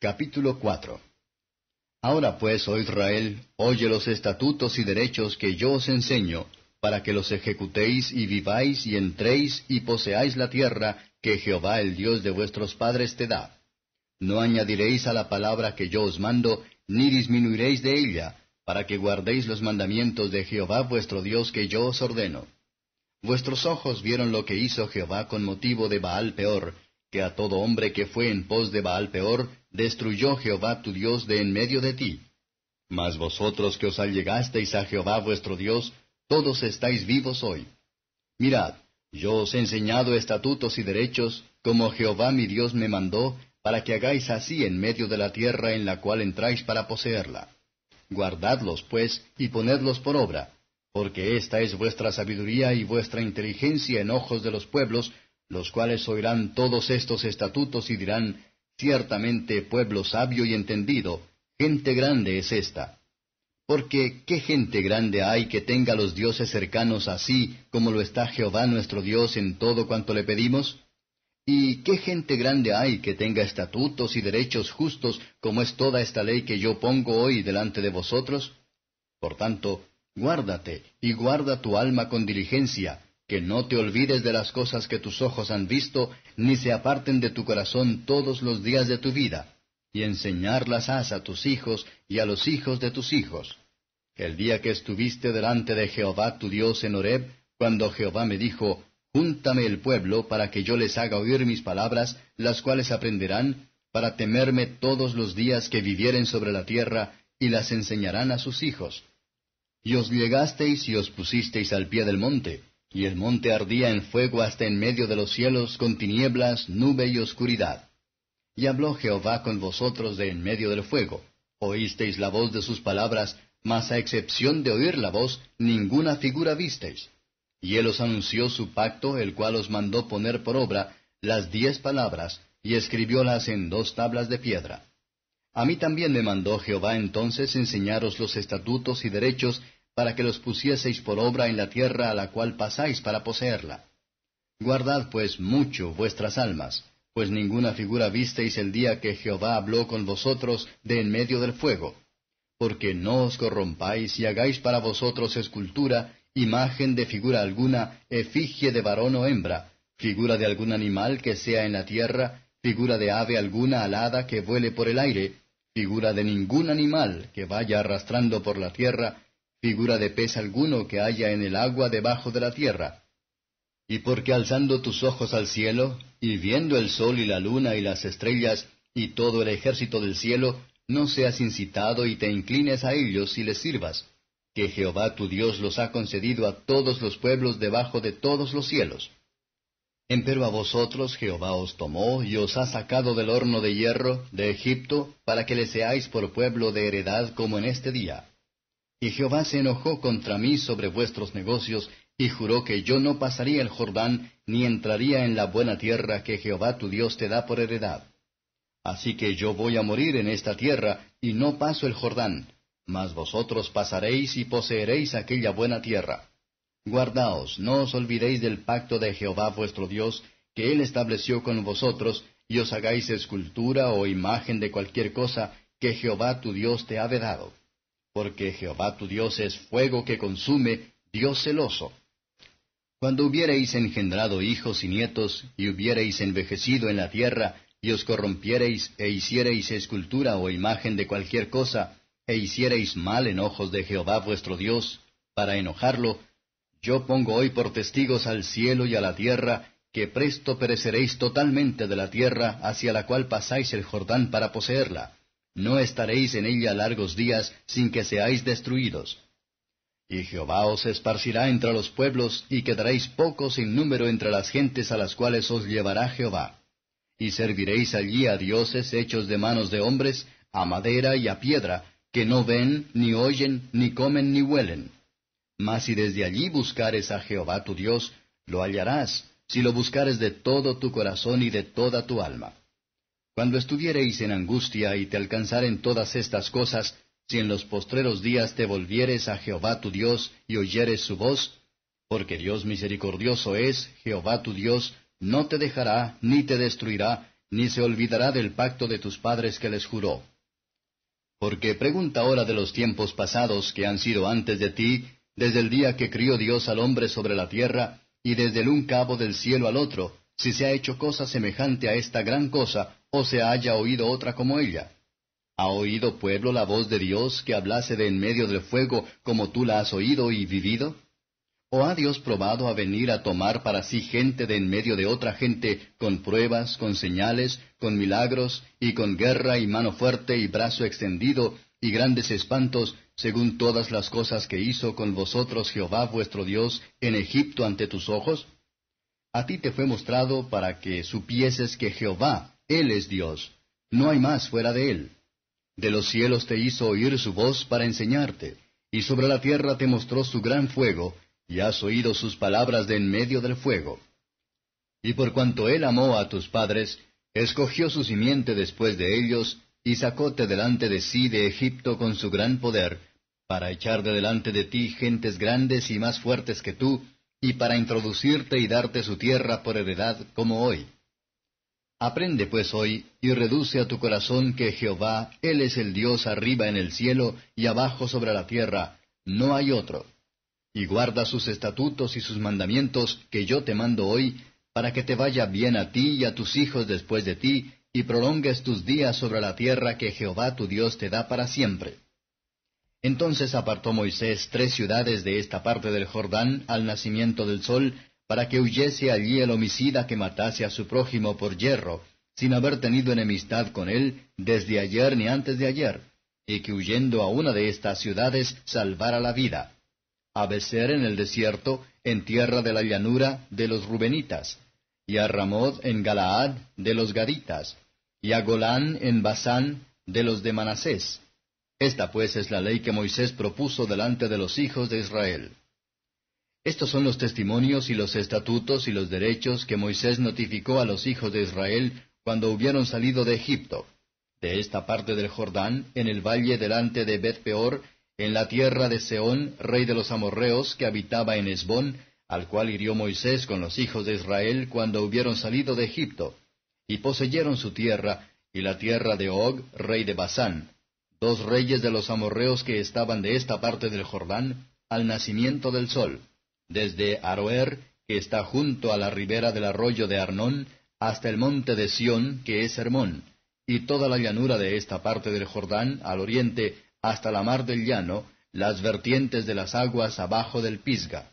Capítulo 4 Ahora pues, oh Israel, oye los estatutos y derechos que yo os enseño, para que los ejecutéis y viváis y entréis y poseáis la tierra que Jehová el Dios de vuestros padres te da. No añadiréis a la palabra que yo os mando, ni disminuiréis de ella, para que guardéis los mandamientos de Jehová vuestro Dios que yo os ordeno. Vuestros ojos vieron lo que hizo Jehová con motivo de Baal peor, que a todo hombre que fue en pos de Baal peor, destruyó Jehová tu Dios de en medio de ti. Mas vosotros que os allegasteis a Jehová vuestro Dios, todos estáis vivos hoy. Mirad, yo os he enseñado estatutos y derechos, como Jehová mi Dios me mandó, para que hagáis así en medio de la tierra en la cual entráis para poseerla. Guardadlos, pues, y ponedlos por obra, porque esta es vuestra sabiduría y vuestra inteligencia en ojos de los pueblos, los cuales oirán todos estos estatutos y dirán, ciertamente pueblo sabio y entendido, gente grande es esta. Porque qué gente grande hay que tenga los dioses cercanos así como lo está Jehová nuestro Dios en todo cuanto le pedimos? ¿Y qué gente grande hay que tenga estatutos y derechos justos como es toda esta ley que yo pongo hoy delante de vosotros? Por tanto, guárdate y guarda tu alma con diligencia, que no te olvides de las cosas que tus ojos han visto, ni se aparten de tu corazón todos los días de tu vida, y enseñarlas has a tus hijos y a los hijos de tus hijos. El día que estuviste delante de Jehová tu Dios en Horeb, cuando Jehová me dijo, Júntame el pueblo para que yo les haga oír mis palabras, las cuales aprenderán, para temerme todos los días que vivieren sobre la tierra, y las enseñarán a sus hijos. Y os llegasteis y os pusisteis al pie del monte, y el monte ardía en fuego hasta en medio de los cielos con tinieblas, nube y oscuridad. Y habló Jehová con vosotros de en medio del fuego. Oísteis la voz de sus palabras, mas a excepción de oír la voz, ninguna figura visteis. Y él os anunció su pacto, el cual os mandó poner por obra las diez palabras, y escribiólas en dos tablas de piedra. A mí también me mandó Jehová entonces enseñaros los estatutos y derechos para que los pusieseis por obra en la tierra a la cual pasáis para poseerla. Guardad pues mucho vuestras almas, pues ninguna figura visteis el día que Jehová habló con vosotros de en medio del fuego, porque no os corrompáis y hagáis para vosotros escultura, imagen de figura alguna, efigie de varón o hembra, figura de algún animal que sea en la tierra, figura de ave alguna alada que vuele por el aire, figura de ningún animal que vaya arrastrando por la tierra, figura de pez alguno que haya en el agua debajo de la tierra. Y porque alzando tus ojos al cielo, y viendo el sol y la luna y las estrellas, y todo el ejército del cielo, no seas incitado y te inclines a ellos y les sirvas, que Jehová tu Dios los ha concedido a todos los pueblos debajo de todos los cielos. Empero a vosotros Jehová os tomó y os ha sacado del horno de hierro de Egipto para que le seáis por pueblo de heredad como en este día. Y Jehová se enojó contra mí sobre vuestros negocios, y juró que yo no pasaría el Jordán, ni entraría en la buena tierra que Jehová tu Dios te da por heredad. Así que yo voy a morir en esta tierra, y no paso el Jordán, mas vosotros pasaréis y poseeréis aquella buena tierra. Guardaos, no os olvidéis del pacto de Jehová vuestro Dios, que él estableció con vosotros, y os hagáis escultura o imagen de cualquier cosa que Jehová tu Dios te ha vedado porque Jehová tu Dios es fuego que consume, Dios celoso. Cuando hubiereis engendrado hijos y nietos, y hubiereis envejecido en la tierra, y os corrompiereis e hiciereis escultura o imagen de cualquier cosa, e hiciereis mal en ojos de Jehová vuestro Dios, para enojarlo, yo pongo hoy por testigos al cielo y a la tierra, que presto pereceréis totalmente de la tierra hacia la cual pasáis el Jordán para poseerla, no estaréis en ella largos días sin que seáis destruidos. Y Jehová os esparcirá entre los pueblos, y quedaréis pocos en número entre las gentes a las cuales os llevará Jehová. Y serviréis allí a dioses hechos de manos de hombres, a madera y a piedra, que no ven, ni oyen, ni comen, ni huelen. Mas si desde allí buscares a Jehová tu Dios, lo hallarás, si lo buscares de todo tu corazón y de toda tu alma. Cuando estuviereis en angustia y te alcanzaren todas estas cosas, si en los postreros días te volvieres a Jehová tu Dios y oyeres su voz, porque Dios misericordioso es, Jehová tu Dios, no te dejará, ni te destruirá, ni se olvidará del pacto de tus padres que les juró. Porque pregunta ahora de los tiempos pasados que han sido antes de ti, desde el día que crió Dios al hombre sobre la tierra, y desde el un cabo del cielo al otro, si se ha hecho cosa semejante a esta gran cosa, o se haya oído otra como ella. ¿Ha oído pueblo la voz de Dios que hablase de en medio del fuego como tú la has oído y vivido? ¿O ha Dios probado a venir a tomar para sí gente de en medio de otra gente con pruebas, con señales, con milagros, y con guerra y mano fuerte y brazo extendido, y grandes espantos, según todas las cosas que hizo con vosotros Jehová vuestro Dios en Egipto ante tus ojos? A ti te fue mostrado para que supieses que Jehová, Él es Dios, no hay más fuera de Él. De los cielos te hizo oír su voz para enseñarte, y sobre la tierra te mostró su gran fuego, y has oído sus palabras de en medio del fuego. Y por cuanto Él amó a tus padres, escogió su simiente después de ellos, y sacóte delante de sí de Egipto con su gran poder, para echar de delante de ti gentes grandes y más fuertes que tú, y para introducirte y darte su tierra por heredad como hoy. Aprende pues hoy y reduce a tu corazón que Jehová, Él es el Dios arriba en el cielo y abajo sobre la tierra, no hay otro. Y guarda sus estatutos y sus mandamientos que yo te mando hoy, para que te vaya bien a ti y a tus hijos después de ti, y prolongues tus días sobre la tierra que Jehová tu Dios te da para siempre. Entonces apartó Moisés tres ciudades de esta parte del Jordán al nacimiento del sol, para que huyese allí el homicida que matase a su prójimo por hierro, sin haber tenido enemistad con él desde ayer ni antes de ayer, y que huyendo a una de estas ciudades salvara la vida. A Becer en el desierto, en tierra de la llanura de los Rubenitas, y a Ramod en Galaad de los Gaditas, y a Golán en Basán de los de Manasés esta pues es la ley que Moisés propuso delante de los hijos de Israel. Estos son los testimonios y los estatutos y los derechos que Moisés notificó a los hijos de Israel cuando hubieron salido de Egipto, de esta parte del Jordán, en el valle delante de Bet Peor, en la tierra de Seón, rey de los amorreos, que habitaba en Esbón, al cual hirió Moisés con los hijos de Israel cuando hubieron salido de Egipto, y poseyeron su tierra, y la tierra de Og, rey de Basán, dos reyes de los amorreos que estaban de esta parte del Jordán, al nacimiento del sol, desde Aroer, que está junto a la ribera del arroyo de Arnón, hasta el monte de Sión, que es Hermón, y toda la llanura de esta parte del Jordán, al oriente, hasta la mar del llano, las vertientes de las aguas abajo del Pisga.